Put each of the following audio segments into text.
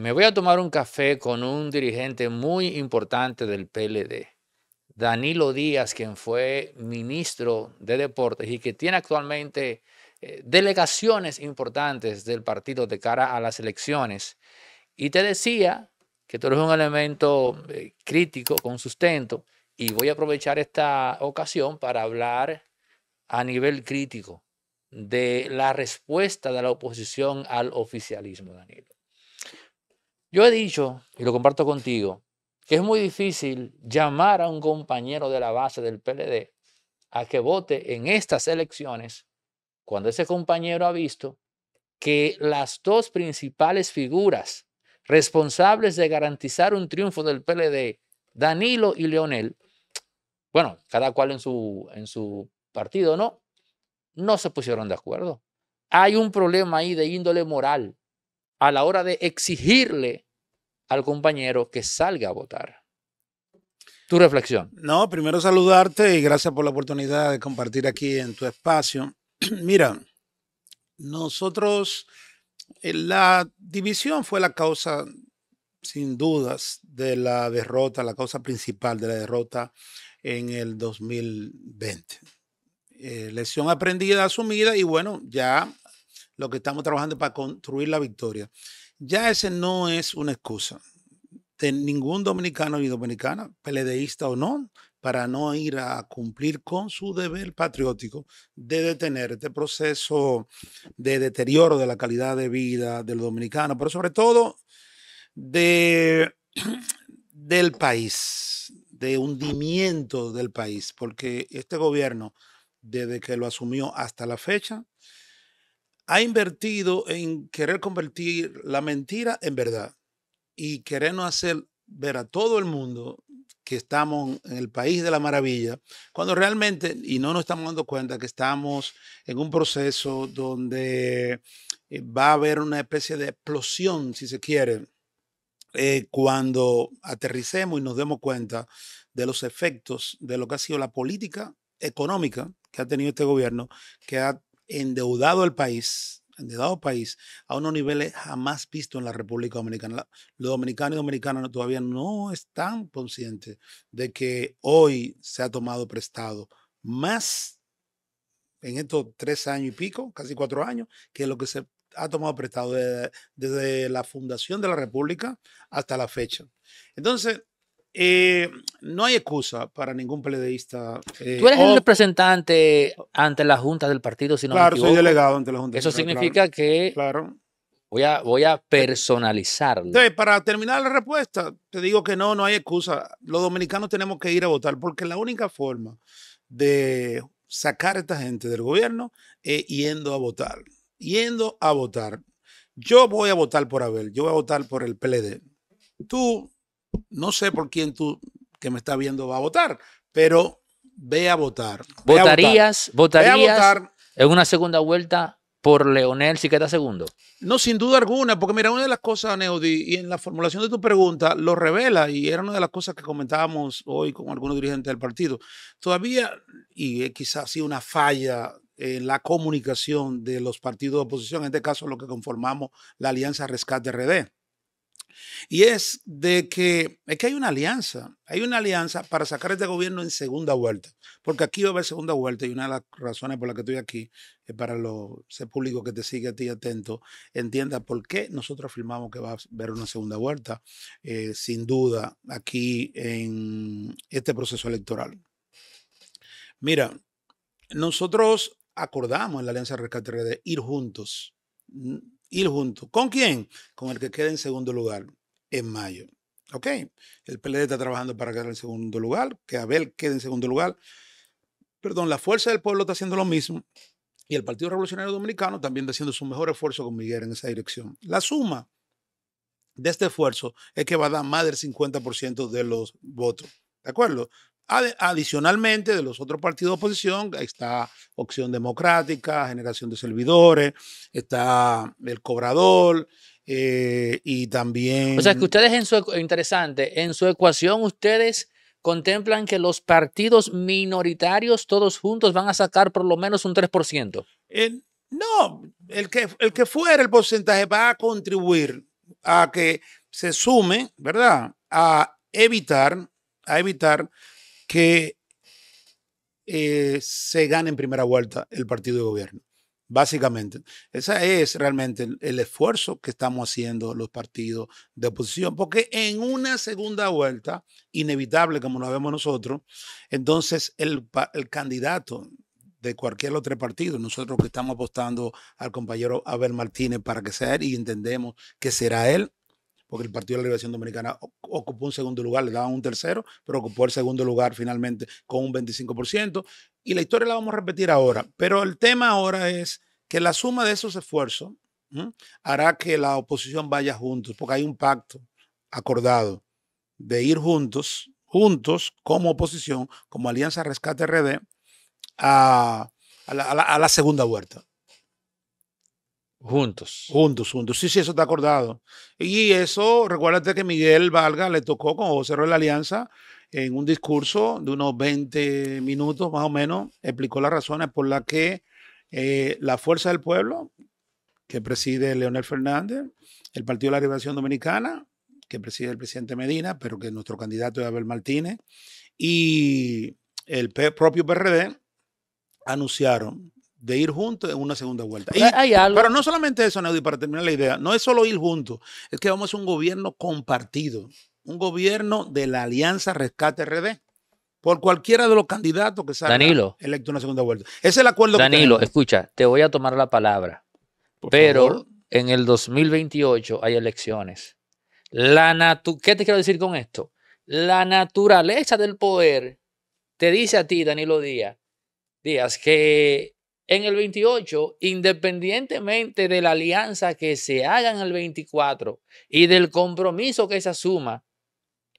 me voy a tomar un café con un dirigente muy importante del PLD, Danilo Díaz, quien fue ministro de Deportes y que tiene actualmente eh, delegaciones importantes del partido de cara a las elecciones. Y te decía que tú eres un elemento eh, crítico con sustento y voy a aprovechar esta ocasión para hablar a nivel crítico de la respuesta de la oposición al oficialismo, Danilo. Yo he dicho, y lo comparto contigo, que es muy difícil llamar a un compañero de la base del PLD a que vote en estas elecciones cuando ese compañero ha visto que las dos principales figuras responsables de garantizar un triunfo del PLD, Danilo y Leonel, bueno, cada cual en su, en su partido, ¿no? No se pusieron de acuerdo. Hay un problema ahí de índole moral a la hora de exigirle al compañero que salga a votar. Tu reflexión. No, primero saludarte y gracias por la oportunidad de compartir aquí en tu espacio. Mira, nosotros, eh, la división fue la causa, sin dudas, de la derrota, la causa principal de la derrota en el 2020. Eh, lección aprendida, asumida y bueno, ya lo que estamos trabajando para construir la victoria. Ya ese no es una excusa de ningún dominicano y dominicana, peledeísta o no, para no ir a cumplir con su deber patriótico de detener este proceso de deterioro de la calidad de vida del dominicano, pero sobre todo de, del país, de hundimiento del país, porque este gobierno, desde que lo asumió hasta la fecha, ha invertido en querer convertir la mentira en verdad y querernos hacer ver a todo el mundo que estamos en el país de la maravilla, cuando realmente, y no nos estamos dando cuenta que estamos en un proceso donde eh, va a haber una especie de explosión, si se quiere, eh, cuando aterricemos y nos demos cuenta de los efectos de lo que ha sido la política económica que ha tenido este gobierno, que ha endeudado el país, endeudado país a unos niveles jamás vistos en la República Dominicana. Los dominicanos y dominicanas todavía no están conscientes de que hoy se ha tomado prestado más en estos tres años y pico, casi cuatro años, que lo que se ha tomado prestado desde, desde la fundación de la República hasta la fecha. Entonces, eh, no hay excusa para ningún peledeísta. Eh, Tú eres el representante ante la Junta del partido, sino. Claro, soy delegado ante la Junta. Eso significa que claro. Voy, a, voy personalizarlo. para terminar la respuesta, te digo que no, no hay excusa. Los dominicanos tenemos que ir a votar porque la única forma de sacar a esta gente del gobierno es yendo a votar. Yendo a votar. Yo voy a votar por Abel, yo voy a votar por el PLD. Tú no sé por quién tú que me está viendo va a votar, pero ve a votar. ¿Votarías, votarías en una segunda vuelta por Leonel si queda segundo? No, sin duda alguna, porque mira, una de las cosas, Neudi, y en la formulación de tu pregunta lo revela, y era una de las cosas que comentábamos hoy con algunos dirigentes del partido. Todavía, y quizás ha sido una falla en la comunicación de los partidos de oposición, en este caso lo que conformamos la Alianza Rescate RD. Y es de que es que hay una alianza, hay una alianza para sacar este gobierno en segunda vuelta, porque aquí va a haber segunda vuelta y una de las razones por las que estoy aquí para los público que te sigue a ti atento, entienda por qué nosotros afirmamos que va a haber una segunda vuelta, eh, sin duda, aquí en este proceso electoral. Mira, nosotros acordamos en la Alianza Rescate de ir juntos ir junto ¿Con quién? Con el que quede en segundo lugar en mayo. ¿Ok? El PLD está trabajando para quedar en segundo lugar, que Abel quede en segundo lugar. Perdón, la Fuerza del Pueblo está haciendo lo mismo y el Partido Revolucionario Dominicano también está haciendo su mejor esfuerzo con Miguel en esa dirección. La suma de este esfuerzo es que va a dar más del 50% de los votos. ¿De acuerdo? adicionalmente, de los otros partidos de oposición, está Opción Democrática, Generación de Servidores, está El Cobrador, eh, y también... O sea, que ustedes en su, interesante, en su ecuación ustedes contemplan que los partidos minoritarios todos juntos van a sacar por lo menos un 3%. no, el que, el que fuera el porcentaje va a contribuir a que se sume, ¿verdad? A evitar, a evitar que eh, se gane en primera vuelta el partido de gobierno. Básicamente, ese es realmente el, esfuerzo que estamos haciendo los partidos de oposición, porque en una segunda vuelta, inevitable como lo vemos nosotros, entonces el, el candidato de cualquier otro partido, nosotros que estamos apostando al compañero Abel Martínez para que sea él y entendemos que será él, porque el Partido de la Liberación Dominicana ocupó un segundo lugar, le daban un tercero, pero ocupó el segundo lugar finalmente con un 25%. Y la historia la vamos a repetir ahora, pero el tema ahora es que la suma de esos esfuerzos hará que la oposición vaya juntos, porque hay un pacto acordado de ir juntos, juntos como oposición, como Alianza Rescate RD, a, a la segunda vuelta. Juntos. Juntos, juntos. Sí, sí, eso está acordado. Y eso, recuérdate que Miguel Valga le tocó con José de la Alianza en un discurso de unos 20 minutos más o menos, explicó las razones por las que eh, la Fuerza del Pueblo, que preside Leonel Fernández, el Partido de la Liberación Dominicana, que preside el presidente Medina, pero que nuestro candidato es Abel Martínez, y el propio PRD anunciaron de ir juntos en una segunda vuelta. Pero no solamente eso, Neudi, para terminar la idea, no es solo ir juntos, es que vamos a un gobierno compartido, un gobierno de la Alianza Rescate RD, por cualquiera de los candidatos que salga, Danilo, electo en una segunda vuelta. es el acuerdo Danilo, escucha, te voy a tomar la palabra, pero en el 2028 hay elecciones. La ¿Qué te quiero decir con esto? La naturaleza del poder te dice a ti, Danilo Díaz, Díaz, que en el 28, independientemente de la alianza que se haga en el 24 y del compromiso que se asuma,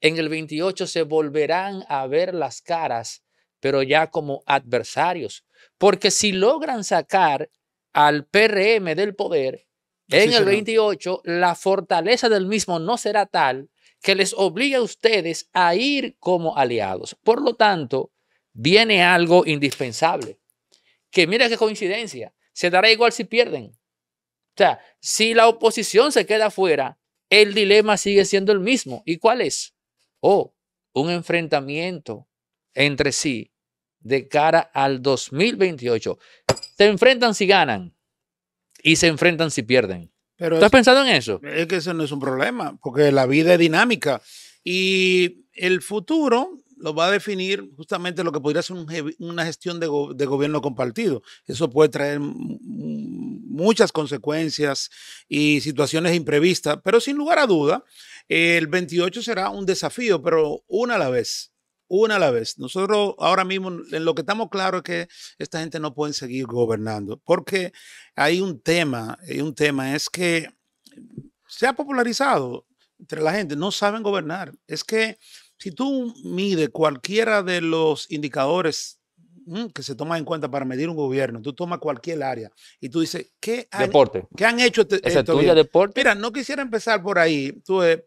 en el 28 se volverán a ver las caras, pero ya como adversarios. Porque si logran sacar al PRM del poder, en el 28 la fortaleza del mismo no será tal que les obligue a ustedes a ir como aliados. Por lo tanto, viene algo indispensable que mira qué coincidencia, se dará igual si pierden. O sea, si la oposición se queda fuera, el dilema sigue siendo el mismo. ¿Y cuál es? Oh, un enfrentamiento entre sí de cara al 2028. Se enfrentan si ganan y se enfrentan si pierden. ¿Estás pensando en eso? Es que eso no es un problema, porque la vida es dinámica y el futuro lo va a definir justamente lo que podría ser una gestión de, gobierno compartido. Eso puede traer muchas consecuencias y situaciones imprevistas, pero sin lugar a duda, el 28 será un desafío, pero una a la vez, una a la vez. Nosotros ahora mismo en lo que estamos claros es que esta gente no puede seguir gobernando, porque hay un tema, hay un tema, es que se ha popularizado entre la gente, no saben gobernar. Es que si tú mides cualquiera de los indicadores mm, que se toman en cuenta para medir un gobierno, tú tomas cualquier área y tú dices, ¿qué, han, deporte. ¿qué han hecho? Este, Mira, no quisiera empezar por ahí,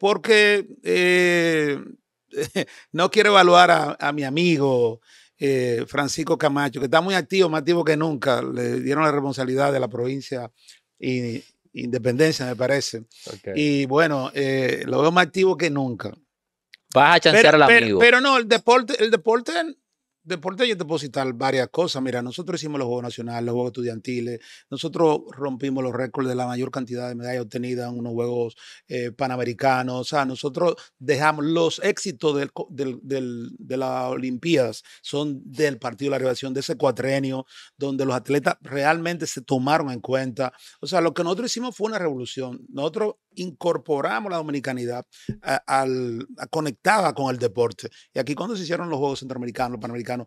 porque eh, no quiero evaluar a, mi amigo eh, Francisco Camacho, que está muy activo, más activo que nunca. Le dieron la responsabilidad de la provincia y, Independencia, me parece. Y bueno, eh, lo veo más activo que nunca. Vas a chancear pero, al amigo. Pero, no, el deporte, el deporte, el deporte yo te puedo citar varias cosas. Mira, nosotros hicimos los Juegos Nacionales, los Juegos Estudiantiles, nosotros rompimos los récords de la mayor cantidad de medallas obtenidas en unos Juegos eh, Panamericanos. O sea, nosotros dejamos los éxitos de las Olimpiadas, son del Partido de la Revolución, de ese cuatrenio, donde los atletas realmente se tomaron en cuenta. O sea, lo que nosotros hicimos fue una revolución. Nosotros incorporamos la dominicanidad al, conectada con el deporte. Y aquí cuando se hicieron los Juegos Centroamericanos, Panamericanos,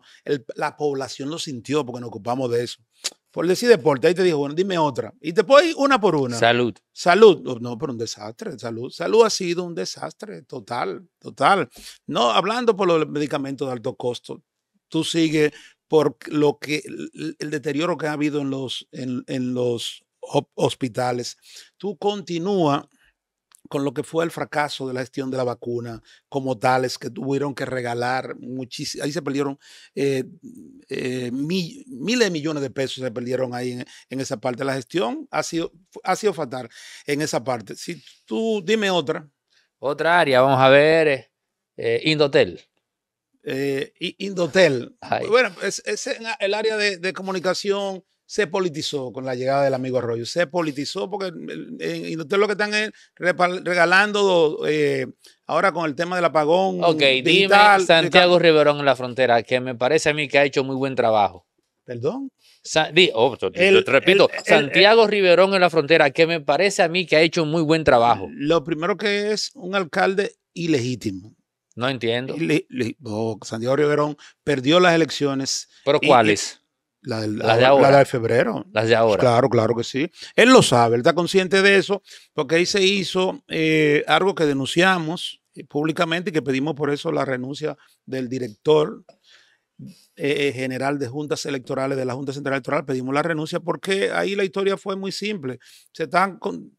la población lo sintió porque nos ocupamos de eso. Por decir deporte, ahí te dijo, bueno, dime otra. Y después una por una. Salud. Salud. No, pero un desastre. Salud. Salud ha sido un desastre total, total. No, hablando por los medicamentos de alto costo, tú sigues por lo que el, deterioro que ha habido en los, los hospitales. Tú continúas con lo que fue el fracaso de la gestión de la vacuna, como tales que tuvieron que regalar muchísimo, ahí se perdieron eh, eh miles de millones de pesos se perdieron ahí en, esa parte. La gestión ha sido, ha sido fatal en esa parte. Si tú dime otra. Otra área, vamos a ver, eh, eh, Indotel. Indotel. Bueno, es, el área de comunicación, se politizó con la llegada del amigo Arroyo. Se politizó porque mm, y ustedes lo que están regalando eh, ahora con el tema del apagón. Ok, dime Santiago Riverón en la frontera, que me parece a mí que ha hecho muy buen trabajo. Perdón. Oh, te repito, Santiago Riverón en la frontera, que me parece a mí que ha hecho muy buen trabajo. Lo primero que es un alcalde ilegítimo. No entiendo. Oh, Santiago Riverón perdió las elecciones. ¿Pero cuáles? La, de febrero. ahora. Claro, claro que sí. Él lo sabe, él está consciente de eso, porque ahí se hizo eh, algo que denunciamos eh, públicamente y que pedimos por eso la renuncia del director eh, general de juntas electorales de la Junta Central Electoral. Pedimos la renuncia porque ahí la historia fue muy simple. Se están con,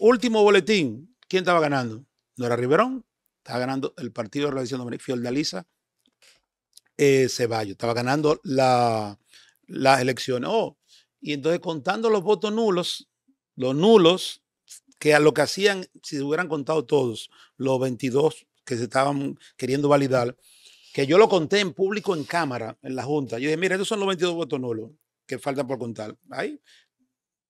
último boletín, ¿quién estaba ganando? No era Riverón, estaba ganando el partido de la Dominicana, Fiordaliza Ceballos. Estaba ganando la, las oh, Y entonces contando los votos nulos, los nulos, que a lo que hacían, si se hubieran contado todos, los 22 que se estaban queriendo validar, que yo lo conté en público en cámara, en la Junta. Yo dije, mira, estos son los 22 votos nulos que faltan por contar. Ahí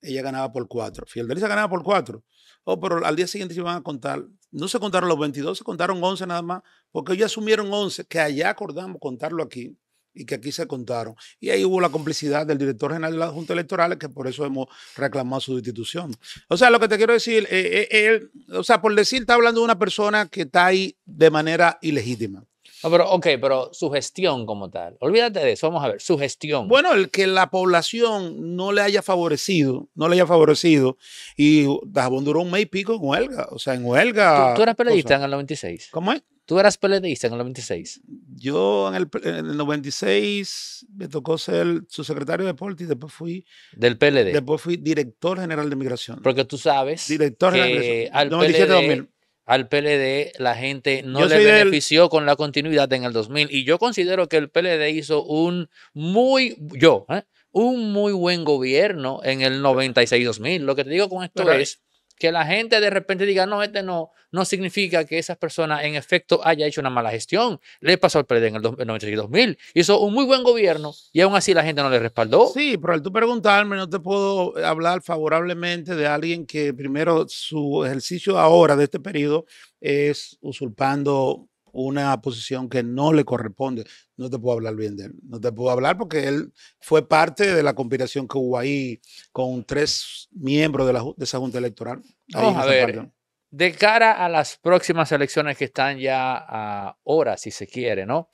ella ganaba por 4. Fideliza ganaba por cuatro Oh, pero al día siguiente se iban a contar. No se contaron los 22, se contaron 11 nada más, porque ellos asumieron 11, que allá acordamos contarlo aquí y que aquí se contaron. Y ahí hubo la complicidad del director general de la Junta Electoral, que por eso hemos reclamado su destitución. O sea, lo que te quiero decir, eh, eh, o sea, por decir, está hablando de una persona que está ahí de manera ilegítima. No, ah, pero, ok, pero su gestión como tal. Olvídate de eso, vamos a ver, su gestión. Bueno, el que la población no le haya favorecido, no le haya favorecido, y Dajabón duró un mes y pico en huelga, o sea, en huelga. ¿Tú, eras periodista en el 96? ¿Cómo es? ¿Tú eras PLDista en el 96? Yo en el, 96 me tocó ser secretario de deporte y después fui... Del PLD. Después fui director general de migración. Porque tú sabes director general de al, PLD, al PLD la gente no le benefició con la continuidad en el 2000. Y yo considero que el PLD hizo un muy... Yo, ¿eh? un muy buen gobierno en el 96-2000. Lo que te digo con esto es que la gente de repente diga, no, este no, no significa que esas personas en efecto haya hecho una mala gestión. Le pasó al PLD en el 96 2000. Hizo un muy buen gobierno y aún así la gente no le respaldó. Sí, pero al tú preguntarme, no te puedo hablar favorablemente de alguien que primero su ejercicio ahora de este periodo es usurpando una posición que no le corresponde. No te puedo hablar bien de él. No te puedo hablar porque él fue parte de la conspiración que hubo ahí con tres miembros de, la, de esa junta electoral. Vamos a ver. De cara a las próximas elecciones que están ya a horas, si se quiere, ¿no?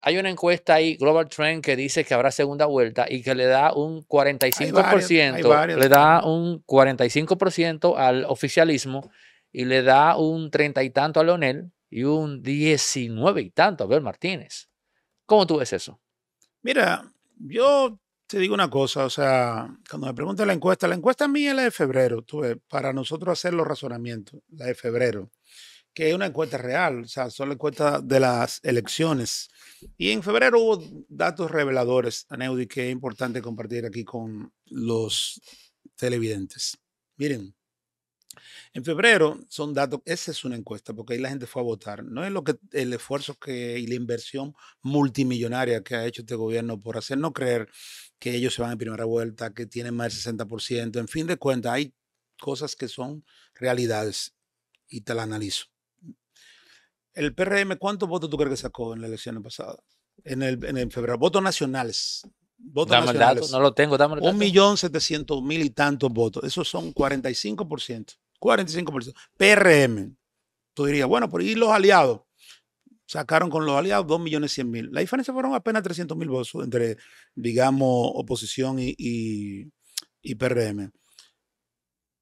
Hay una encuesta ahí, Global Trend, que dice que habrá segunda vuelta y que le da un 45%, le da un 45% al oficialismo y le da un treinta y tanto a Leonel, y un 19 y tanto Abel Martínez. ¿Cómo tú ves eso? Mira, yo te digo una cosa, o sea, cuando me preguntan la encuesta, la encuesta mía es la de febrero, tuve para nosotros hacer los razonamientos, la de febrero, que es una encuesta real, o sea, son la encuesta de las elecciones. Y en febrero hubo datos reveladores, Aneudi, que es importante compartir aquí con los televidentes. Miren, en febrero son datos, esa es una encuesta, porque ahí la gente fue a votar. No es lo que el esfuerzo que, y la inversión multimillonaria que ha hecho este gobierno por hacernos creer que ellos se van en primera vuelta, que tienen más del 60%. En fin de cuentas, hay cosas que son realidades y te la analizo. El PRM, ¿cuántos votos tú crees que sacó en la elección pasada? En el, en febrero, votos nacionales. dame El dato, no lo tengo, el Un millón setecientos mil y tantos votos. Esos son 45%. 45%. PRM. Tú dirías, bueno, por ¿y los aliados? Sacaron con los aliados 2.100.000. La diferencia fueron apenas 300.000 votos entre, digamos, oposición y, y, PRM.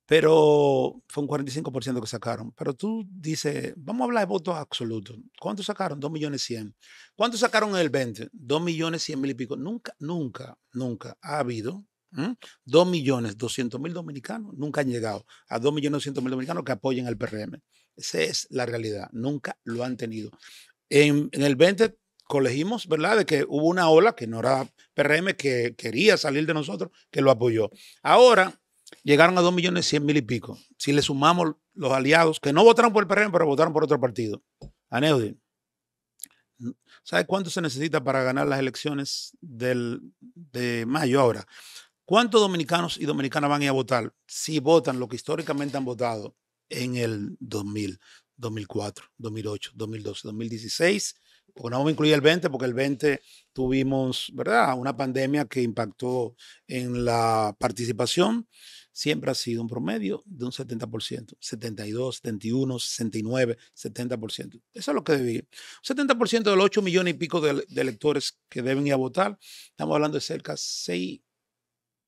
Pero fue un 45% que sacaron. Pero tú dices, vamos a hablar de votos absolutos. ¿Cuántos sacaron? 2 millones ¿Cuántos sacaron el 20? 2.100.000 millones mil y pico. Nunca, nunca, nunca ha habido Dos millones doscientos mil dominicanos nunca han llegado a 2 millones doscientos mil dominicanos que apoyen al PRM. Esa es la realidad. Nunca lo han tenido. En, el 20 colegimos, ¿verdad?, de que hubo una ola que no era PRM que quería salir de nosotros, que lo apoyó. Ahora llegaron a dos millones cien mil y pico. Si le sumamos los aliados que no votaron por el PRM, pero votaron por otro partido. Aneudi, ¿sabe cuánto se necesita para ganar las elecciones de mayo ahora? ¿Cuántos dominicanos y dominicanas van a ir a votar si votan lo que históricamente han votado en el 2000, 2004, 2008, 2012, 2016? Porque no vamos a incluir el 20, porque el 20 tuvimos, ¿verdad?, una pandemia que impactó en la participación. Siempre ha sido un promedio de un 70%, 72, 71, 69, 70%. Eso es lo que debí. 70% de los 8 millones y pico de, electores que deben ir a votar, estamos hablando de cerca de 6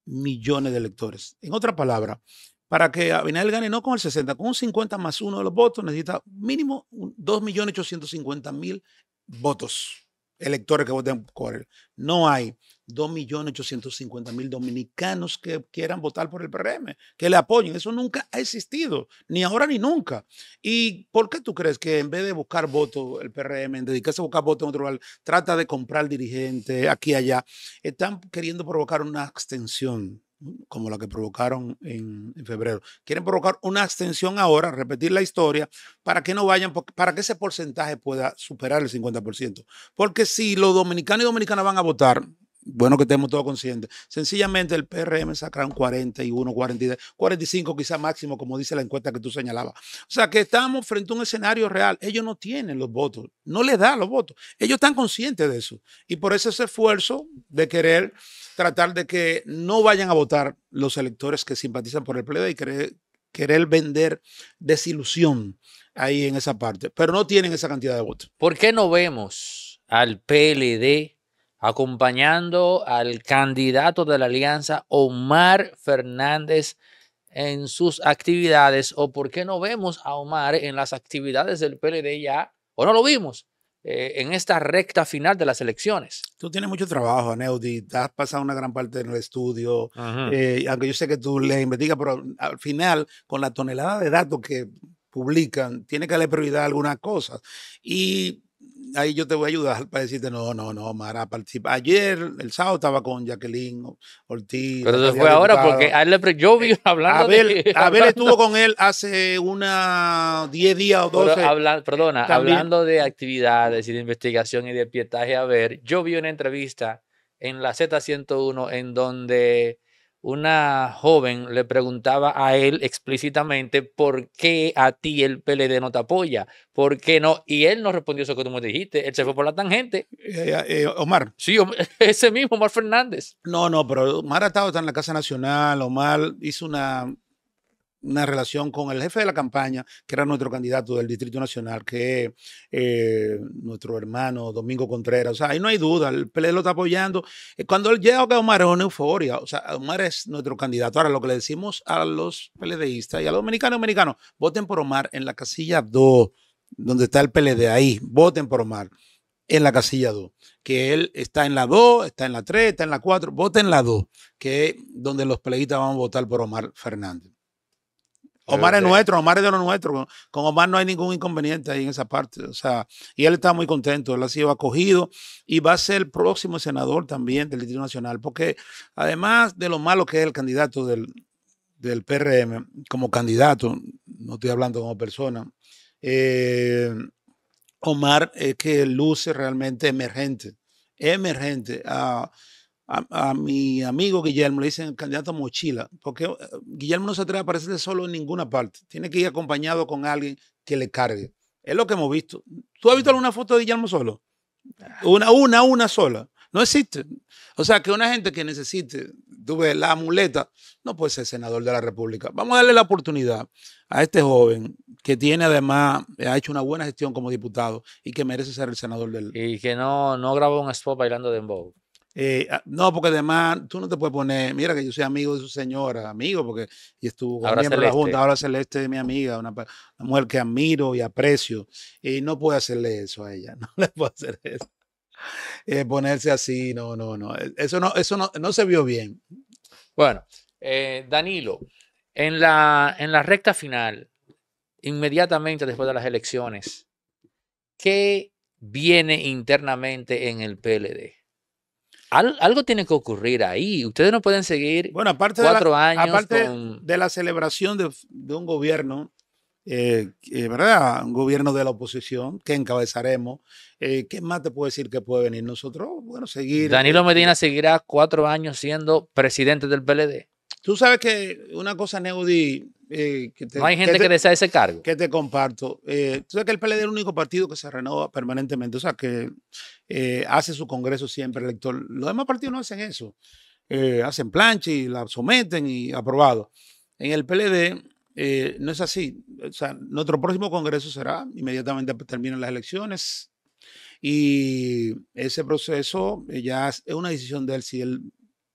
millones de electores. En otra palabra, para que Abinader gane no con el 60, con un 50 más uno de los votos, necesita mínimo 2.850.000 votos electores que voten por él. No hay 2.850.000 dominicanos que quieran votar por el PRM, que le apoyen. Eso nunca ha existido, ni ahora ni nunca. ¿Y por qué tú crees que en vez de buscar voto el PRM, en dedicarse a buscar votos en otro lugar, trata de comprar dirigente aquí y allá? Están queriendo provocar una extensión como la que provocaron en, febrero. Quieren provocar una abstención ahora, repetir la historia, para que no vayan, para que ese porcentaje pueda superar el 50%. Porque si los dominicanos y dominicanas van a votar, bueno que estemos todos conscientes. Sencillamente el PRM sacará un 41, 42, 45 quizá máximo, como dice la encuesta que tú señalabas. O sea que estamos frente a un escenario real. Ellos no tienen los votos, no les da los votos. Ellos están conscientes de eso. Y por eso ese esfuerzo de querer tratar de que no vayan a votar los electores que simpatizan por el PLD y querer vender desilusión ahí en esa parte. Pero no tienen esa cantidad de votos. ¿Por qué no vemos al PLD? acompañando al candidato de la alianza Omar Fernández en sus actividades o por qué no vemos a Omar en las actividades del PLD ya o no lo vimos eh, en esta recta final de las elecciones. Tú tienes mucho trabajo, Neudi, has pasado una gran parte en el estudio, eh, aunque yo sé que tú le investigas, pero al final con la tonelada de datos que publican, tiene que darle prioridad a algunas cosas. Y ahí yo te voy a ayudar para decirte, no, no, no, Mara, participa. Ayer, el sábado, estaba con Jacqueline Ortiz. Pero eso fue ahora porque a yo vi eh, hablando. Abel, Abel estuvo con él hace una 10 días o 12. perdona, hablando de actividades y de investigación y de pietaje, a ver, yo vi una entrevista en la Z101 en donde una joven le preguntaba a él explícitamente por qué a ti el PLD no te apoya, por qué no, y él no respondió eso que tú me dijiste, él se fue por la tangente. Eh, eh, eh, Omar. Sí, ese mismo, Omar Fernández. No, no, pero Omar ha estado en la Casa Nacional, Omar hizo una, una relación con el jefe de la campaña, que era nuestro candidato del Distrito Nacional, que es eh, nuestro hermano Domingo Contreras. O sea, ahí no hay duda, el PLD lo está apoyando. Eh, cuando él llega a Omar es una euforia. O sea, Omar es nuestro candidato. Ahora, lo que le decimos a los PLDistas y a los dominicanos y voten por Omar en la casilla 2, donde está el PLD, ahí, voten por Omar en la casilla 2, que él está en la 2, está en la 3, está en la 4, voten en la 2, que es donde los PLDistas van a votar por Omar Fernández. Omar es nuestro, Omar es de los nuestros. Con Omar no hay ningún inconveniente ahí en esa parte. O sea, y él está muy contento, él ha sido acogido y va a ser el próximo senador también del Distrito Nacional, porque además de lo malo que es el candidato del, del PRM, como candidato, no estoy hablando como persona, eh, Omar es que luce realmente emergente, emergente a, mi amigo Guillermo, le dicen el candidato mochila, porque eh, Guillermo no se atreve a aparecerse solo en ninguna parte. Tiene que ir acompañado con alguien que le cargue. Es lo que hemos visto. ¿Tú has visto alguna foto de Guillermo solo? Ah. Una, una, una sola. No existe. O sea, que una gente que necesite, tuve la muleta, no puede ser senador de la República. Vamos a darle la oportunidad a este joven que tiene además, eh, ha hecho una buena gestión como diputado y que merece ser el senador del... Y que no, no grabó un spot bailando de dembow. Eh, ah, no, porque además tú no te puedes poner, mira que yo soy amigo de su señora, amigo, porque y estuvo con la Junta, ahora Celeste es mi amiga, una, mujer que admiro y aprecio, y no puede hacerle eso a ella, no le puedo hacer eso. Eh, ponerse así, no, no, no, eh, eso no, eso no, se vio bien. Bueno, Danilo, en la, en la recta final, inmediatamente después de las elecciones, ¿qué viene internamente en el PLD? algo tiene que ocurrir ahí. Ustedes no pueden seguir bueno, aparte cuatro de la, años. Aparte de la celebración de, un gobierno, eh, eh, ¿verdad? Un gobierno de la oposición que encabezaremos. Eh, ¿Qué más te puedo decir que puede venir nosotros? Bueno, seguir. Danilo este, Medina seguirá cuatro años siendo presidente del PLD. Tú sabes que una cosa, Neudi, eh, no hay gente que, desea ese cargo. Que te comparto. Eh, tú sabes que el PLD es el único partido que se renova permanentemente, o sea, que eh, hace su congreso siempre elector. Los demás partidos no hacen eso. hacen plancha y la someten y aprobado. En el PLD no es así. O sea, nuestro próximo congreso será inmediatamente terminan las elecciones. Y ese proceso ya es una decisión de él si él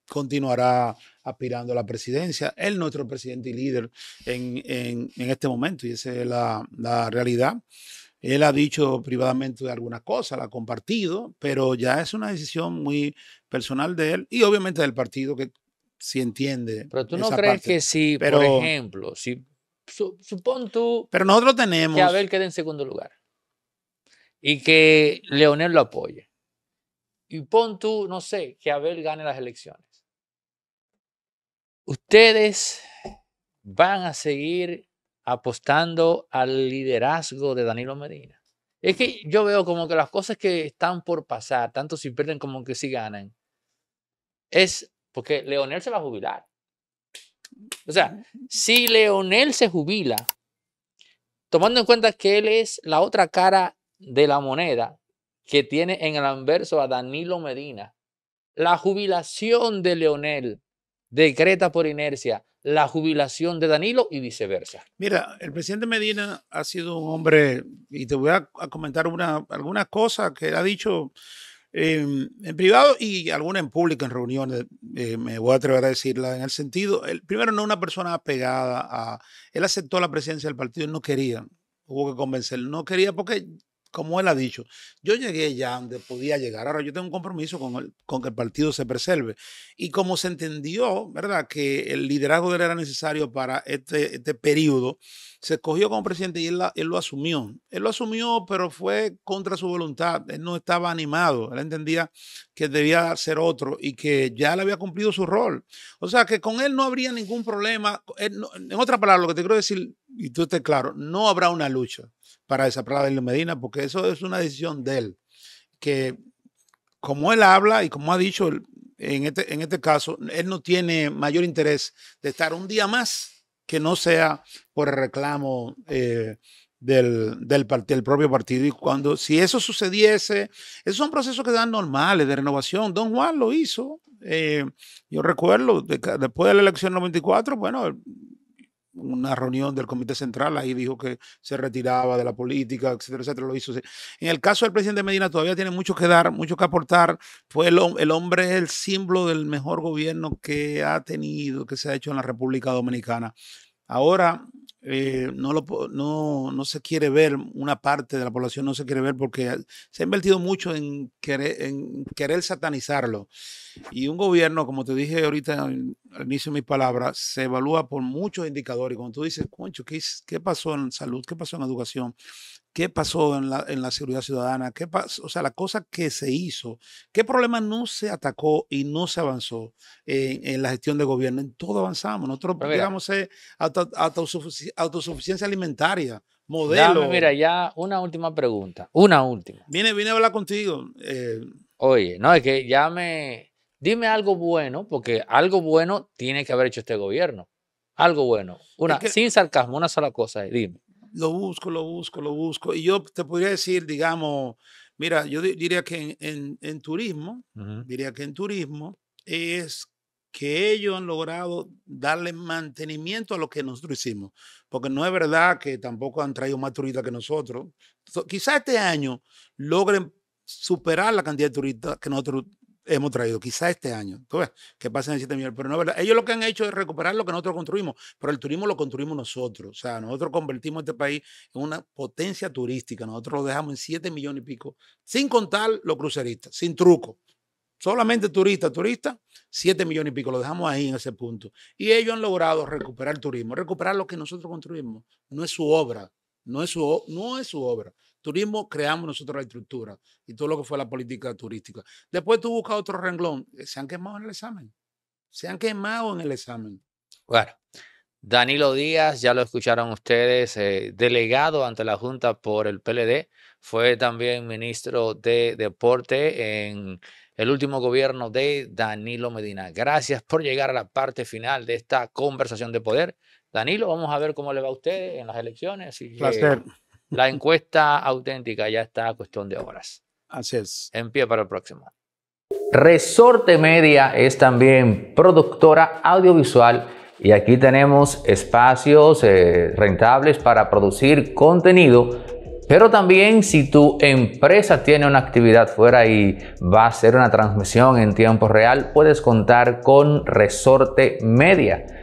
continuará aspirando a la presidencia. Él, nuestro presidente y líder en, en, este momento, y esa es la, realidad. Él ha dicho privadamente algunas cosas, la ha compartido, pero ya es una decisión muy personal de él y obviamente del partido que si entiende. Pero tú no crees que si, por ejemplo, si supon supón tú. Pero nosotros tenemos. Que Abel quede en segundo lugar y que Leonel lo apoye. Y pon tú, no sé, que Abel gane las elecciones. Ustedes van a seguir apostando al liderazgo de Danilo Medina. Es que yo veo como que las cosas que están por pasar, tanto si pierden como que si ganan, es porque Leonel se va a jubilar. O sea, si Leonel se jubila, tomando en cuenta que él es la otra cara de la moneda que tiene en el anverso a Danilo Medina, la jubilación de Leonel decreta por inercia la jubilación de Danilo y viceversa. Mira, el presidente Medina ha sido un hombre, y te voy a, comentar una, algunas cosas que él ha dicho em, en privado y alguna en público, en reuniones, eh, me voy a atrever a decirla, en el sentido, el, primero no una persona apegada a, él aceptó la presidencia del partido, no quería, hubo que convencerlo, no quería porque como él ha dicho, yo llegué ya donde podía llegar. Ahora yo tengo un compromiso con, con que el partido se preserve. Y como se entendió, ¿verdad?, que el liderazgo de él era necesario para este, este periodo, se escogió como presidente y él, lo asumió. Él lo asumió, pero fue contra su voluntad. Él no estaba animado. Él entendía que debía ser otro y que ya le había cumplido su rol. O sea, que con él no habría ningún problema. en otra palabra lo que te quiero decir, y tú estés claro, no habrá una lucha para desaparecer a Danilo Medina, porque eso es una decisión de él, que como él habla y como ha dicho en este, en este caso, él no tiene mayor interés de estar un día más que no sea por el reclamo eh, del, del, del, propio partido. Y cuando, si eso sucediese, esos son procesos que dan normales de renovación. Don Juan lo hizo. Eh, yo recuerdo, después de la elección 94, bueno, una reunión del Comité Central, ahí dijo que se retiraba de la política, etcétera, etcétera, lo hizo. En el caso del presidente Medina todavía tiene mucho que dar, mucho que aportar. Fue el, el hombre, es el símbolo del mejor gobierno que ha tenido, que se ha hecho en la República Dominicana. Ahora eh, no, lo, no, no, se quiere ver, una parte de la población no se quiere ver porque se ha invertido mucho en querer, en querer satanizarlo. Y un gobierno, como te dije ahorita al, inicio de mis palabras, se evalúa por muchos indicadores. Y cuando tú dices, concho, ¿qué, ¿qué pasó en salud? ¿Qué pasó en educación? qué pasó en la, seguridad ciudadana, qué pasó, o sea, la cosa que se hizo, qué problema no se atacó y no se avanzó en, la gestión de gobierno. En todo avanzamos. Nosotros pues llegamos a autosuficiencia alimentaria. Modelo. Dame, mira, ya una última pregunta. Una última. Vine, viene a hablar contigo. Eh. Oye, no, es que ya me. Dime algo bueno, porque algo bueno tiene que haber hecho este gobierno. Algo bueno. Una, sin sarcasmo, una sola cosa, dime lo busco, lo busco, lo busco. Y yo te podría decir, digamos, mira, yo diría que en, turismo, diría que en turismo es que ellos han logrado darle mantenimiento a lo que nosotros hicimos, porque no es verdad que tampoco han traído más turistas que nosotros. quizás quizá este año logren superar la cantidad de turistas que nosotros hemos traído, quizá este año. Tú ves, que pasen 7 millones, pero no es verdad. Ellos lo que han hecho es recuperar lo que nosotros construimos, pero el turismo lo construimos nosotros. O sea, nosotros convertimos este país en una potencia turística. Nosotros lo dejamos en 7 millones y pico, sin contar los cruceristas, sin truco. Solamente turistas, turistas, 7 millones y pico, lo dejamos ahí en ese punto. Y ellos han logrado recuperar el turismo, recuperar lo que nosotros construimos. No es su obra, no es su, no es su obra turismo, creamos nosotros la estructura y todo lo que fue la política turística. Después tú buscas otro renglón, eh, se han quemado en el examen, se han quemado en el examen. Bueno, Danilo Díaz, ya lo escucharon ustedes, eh, delegado ante la Junta por el PLD, fue también ministro de Deporte en el último gobierno de Danilo Medina. Gracias por llegar a la parte final de esta conversación de poder. Danilo, vamos a ver cómo le va a usted en las elecciones. Placer. La encuesta auténtica ya está a cuestión de horas. Así es. En pie para el próximo. Resorte Media es también productora audiovisual y aquí tenemos espacios eh, rentables para producir contenido. Pero también si tu empresa tiene una actividad fuera y va a hacer una transmisión en tiempo real, puedes contar con Resorte Media.